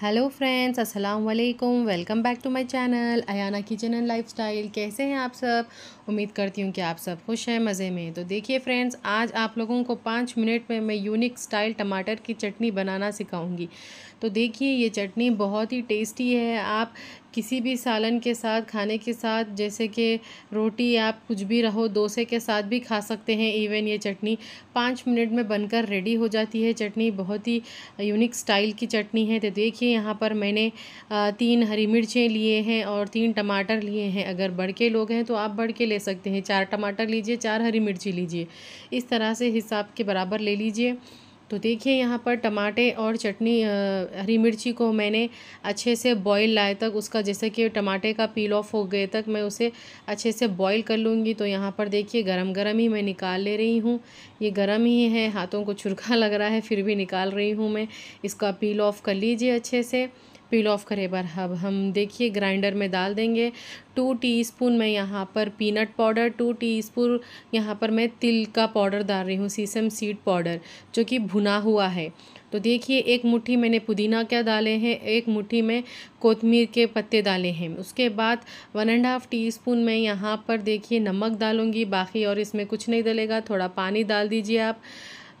hello friends अस्सलाम वालेकुम welcome back to my channel Ayana kitchen and lifestyle कैसे हैं आप सब उम्मीद करती हूँ कि आप सब खुश हैं मज़े में तो देखिए फ्रेंड्स आज आप लोगों को पाँच मिनट में मैं यूनिक स्टाइल टमाटर की चटनी बनाना सिखाऊंगी तो देखिए ये चटनी बहुत ही टेस्टी है आप किसी भी सालन के साथ खाने के साथ जैसे कि रोटी आप कुछ भी रहो डोसे के साथ भी खा सकते हैं इवन ये चटनी पाँच मिनट में बनकर रेडी हो जाती है चटनी बहुत ही यूनिक स्टाइल की चटनी है तो देखिए देखिए यहाँ पर मैंने तीन हरी मिर्चें लिए हैं और तीन टमाटर लिए हैं अगर बढ़ के लोग हैं तो आप बढ़ के ले सकते हैं चार टमाटर लीजिए चार हरी मिर्ची लीजिए इस तरह से हिसाब के बराबर ले लीजिए तो देखिए यहाँ पर टमाटे और चटनी हरी मिर्ची को मैंने अच्छे से बॉईल लाए तक उसका जैसे कि टमाटे का पील ऑफ हो गए तक मैं उसे अच्छे से बॉईल कर लूँगी तो यहाँ पर देखिए गरम गरम ही मैं निकाल ले रही हूँ ये गरम ही है हाथों को छुरका लग रहा है फिर भी निकाल रही हूँ मैं इसका पील ऑफ कर लीजिए अच्छे से पील ऑफ बार हब हम देखिए ग्राइंडर में डाल देंगे टू टीस्पून मैं यहाँ पर पीनट पाउडर टू टीस्पून यहाँ पर मैं तिल का पाउडर डाल रही हूँ सीसम सीड पाउडर जो कि भुना हुआ है तो देखिए एक मुट्ठी मैंने पुदीना क्या डाले हैं एक मुट्ठी में कोतमीर के पत्ते डाले हैं उसके बाद one and half teaspoon मैं यहाँ पर देखिए नमक डालूँगी बाकी और इसमें कुछ नहीं डलेगा थोड़ा पानी डाल दीजिए आप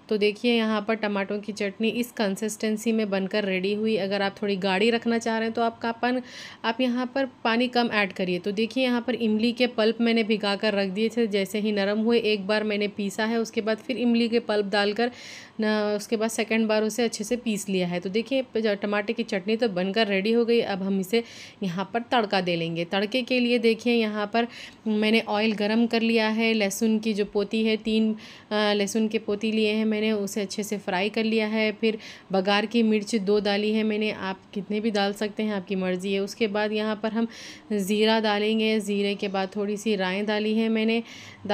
तो देखिए यहाँ पर टमाटों की चटनी इस कंसिस्टेंसी में बनकर रेडी हुई अगर आप थोड़ी गाढ़ी रखना चाह रहे हैं तो आपका पन आप यहाँ पर पानी कम ऐड करिए तो देखिए यहाँ पर इमली के पल्प मैंने भिगा कर रख दिए थे जैसे ही नरम हुए एक बार मैंने पीसा है उसके बाद फिर इमली के पल्प डालकर उसके बाद सेकेंड बार उसे अच्छे से पीस लिया है तो देखिए टमाटे की चटनी तो बनकर रेडी हो गई अब हम इसे यहाँ पर तड़का दे लेंगे तड़के के लिए देखिए यहाँ पर मैंने ऑयल गर्म कर लिया है लहसुन की जो पोती है तीन लहसुन के पोती लिए हैं मैंने उसे अच्छे से फ्राई कर लिया है फिर बघार की मिर्च दो डाली है मैंने आप कितने भी डाल सकते हैं आपकी मर्ज़ी है उसके बाद यहाँ पर हम ज़ीरा डालेंगे ज़ीरे के बाद थोड़ी सी राय डाली है मैंने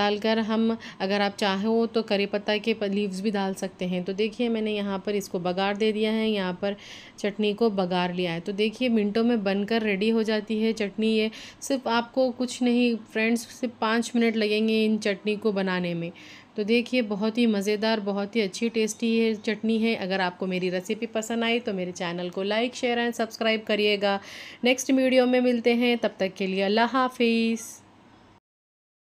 डालकर हम अगर आप चाहो तो करी पत्ता के लीव्स भी डाल सकते हैं तो देखिए मैंने यहाँ पर इसको बघार दे दिया है यहाँ पर चटनी को बघार लिया है तो देखिए मिनटों में बनकर रेडी हो जाती है चटनी ये सिर्फ आपको कुछ नहीं फ्रेंड्स सिर्फ पाँच मिनट लगेंगे इन चटनी को बनाने में तो देखिए बहुत ही मज़ेदार बहुत ही अच्छी टेस्टी है चटनी है अगर आपको मेरी रेसिपी पसंद आई तो मेरे चैनल को लाइक शेयर एंड सब्सक्राइब करिएगा नेक्स्ट वीडियो में मिलते हैं तब तक के लिए अल्लाह हाफिज़